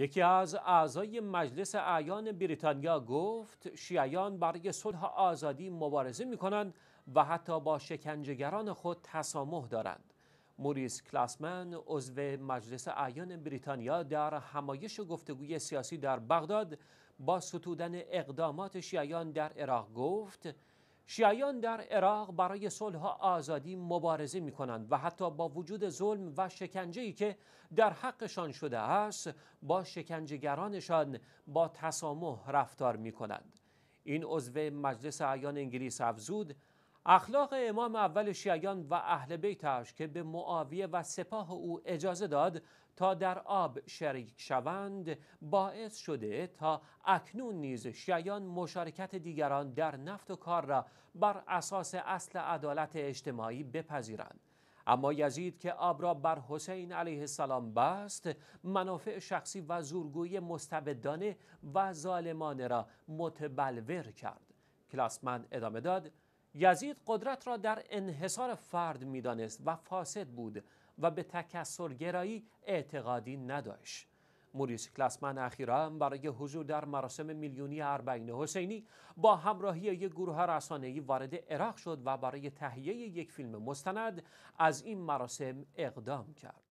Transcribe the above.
یکی از اعضای مجلس اعیان بریتانیا گفت شیعیان برای صلح آزادی مبارزه می کنند و حتی با شکنجهگران خود تسامح دارند. موریس کلاسمن عضو مجلس اعیان بریتانیا در همایش گفتگوی سیاسی در بغداد با ستودن اقدامات شیعیان در عراق گفت شیعیان در عراق برای صلح و آزادی مبارزه می کنند و حتی با وجود ظلم و شکنجه ای که در حقشان شده است با شکنجهگرانشان با تسامح رفتار می کنند این عضو مجلس اعیان انگلیس افزود اخلاق امام اول شیعیان و اهل بیتش که به معاویه و سپاه او اجازه داد تا در آب شریک شوند باعث شده تا اکنون نیز شیعیان مشارکت دیگران در نفت و کار را بر اساس اصل عدالت اجتماعی بپذیرند اما یزید که آب را بر حسین علیه السلام بست منافع شخصی و زورگویی مستبدانه و ظالمانه را متبلور کرد کلاسمن ادامه داد یزید قدرت را در انحصار فرد میدانست و فاسد بود و به تکسرگرایی اعتقادی نداشت موریس کلاسمن اخیرا برای حضور در مراسم میلیونی اربعین حسینی با همراهی یک گروه رسانه‌ای وارد عراق شد و برای تهیه یک فیلم مستند از این مراسم اقدام کرد